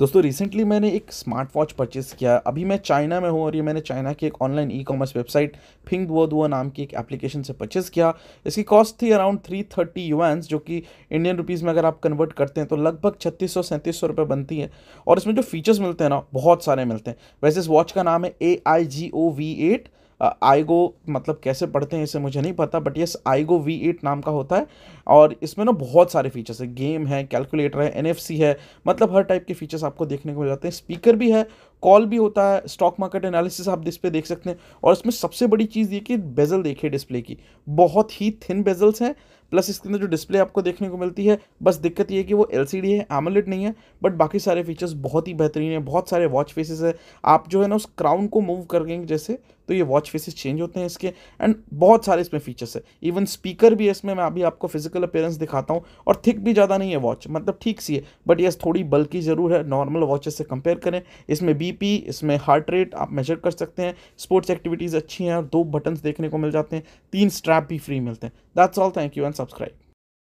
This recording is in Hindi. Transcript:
दोस्तों रिसेंटली मैंने एक स्मार्ट वॉच परचेस किया अभी मैं चाइना में हूँ और ये मैंने चाइना की एक online e commerce website Pinduoduo नाम की एक एप्लीकेशन से परचेस किया इसकी कॉस्ट थी अराउंड थ्री थर्टी यूएंस जो कि इंडियन रुपीज़ में अगर आप कन्वर्ट करते हैं तो लगभग छत्तीस सौ सैंतीस सौ रुपये बनती है और इसमें जो फीचर्स मिलते हैं ना बहुत सारे मिलते हैं वैसे इस वॉच का नाम है A I G O V eight iGo मतलब कैसे पढ़ते हैं इसे मुझे नहीं पता but yes iGo V eight नाम का होता है और इसमें ना बहुत सारे फीचर्स है गेम है कैलकुलेटर है एन है मतलब हर टाइप के फीचर्स आपको देखने को मिल जाते हैं स्पीकर भी है कॉल भी होता है स्टॉक मार्केट एनालिसिस आप डिस्प्ले देख सकते हैं और इसमें सबसे बड़ी चीज़ ये कि बेजल देखिए डिस्प्ले की बहुत ही थिन बेजल्स हैं प्लस इसके अंदर जो डिस्प्ले आपको देखने को मिलती है बस दिक्कत ये है कि वो एल है एमोलेट नहीं है बट बाकी सारे फीचर्स बहुत ही बेहतरीन है बहुत सारे वॉच फेसेस है आप जो है ना उस क्राउन को मूव कर देंगे जैसे तो ये वॉच फेसेस चेंज होते हैं इसके एंड बहुत सारे इसमें फीचर्स है इवन स्पीकर भी है इसमें मैं अभी आपको फिजिकल अपेयरेंस दिखाता हूँ और थिक भी ज़्यादा नहीं है वॉच मतलब ठीक सी है बट यस थोड़ी बल्कि ज़रूर है नॉर्मल वॉचेस से कंपेयर करें इसमें बीपी इसमें हार्ट रेट आप मेजर कर सकते हैं स्पोर्ट्स एक्टिविटीज़ अच्छी हैं और दो बटन्स देखने को मिल जाते हैं तीन स्ट्रैप भी फ्री मिलते हैं that's all thank you and subscribe